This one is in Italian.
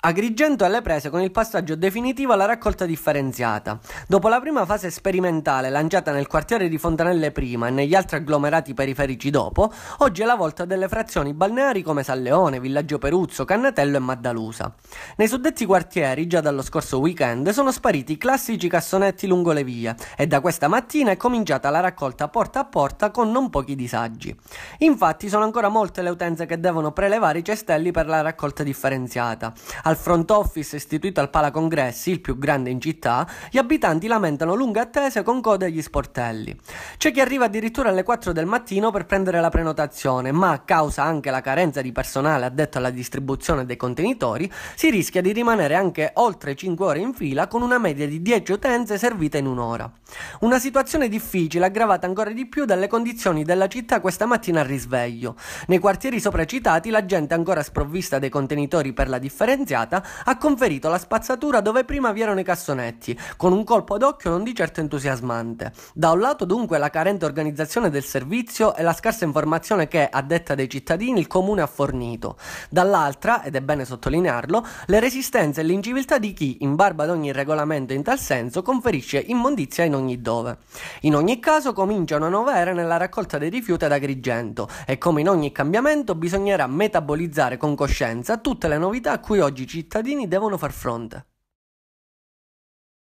Agrigento alle prese con il passaggio definitivo alla raccolta differenziata. Dopo la prima fase sperimentale lanciata nel quartiere di Fontanelle prima e negli altri agglomerati periferici dopo, oggi è la volta delle frazioni balneari come San Leone, Villaggio Peruzzo, Cannatello e Maddalusa. Nei suddetti quartieri, già dallo scorso weekend, sono spariti i classici cassonetti lungo le vie e da questa mattina è cominciata la raccolta porta a porta con non pochi disagi. Infatti sono ancora molte le utenze che devono prelevare i cestelli per la raccolta differenziata. Al front office istituito al Pala Congressi, il più grande in città, gli abitanti lamentano lunghe attese con code agli sportelli. C'è chi arriva addirittura alle 4 del mattino per prendere la prenotazione, ma a causa anche la carenza di personale addetto alla distribuzione dei contenitori, si rischia di rimanere anche oltre 5 ore in fila con una media di 10 utenze servite in un'ora. Una situazione difficile aggravata ancora di più dalle condizioni della città questa mattina al risveglio. Nei quartieri sopracitati la gente ancora sprovvista dei contenitori per la differenziata sbagliata, ha conferito la spazzatura dove prima vi erano i cassonetti, con un colpo d'occhio non di certo entusiasmante. Da un lato dunque la carente organizzazione del servizio e la scarsa informazione che, a detta dei cittadini, il comune ha fornito. Dall'altra, ed è bene sottolinearlo, le resistenze e l'inciviltà di chi, in barba ad ogni regolamento in tal senso, conferisce immondizia in ogni dove. In ogni caso comincia una nuova era nella raccolta dei rifiuti ad Agrigento e come in ogni cambiamento bisognerà metabolizzare con coscienza tutte le novità a cui oggi cittadini devono far fronte.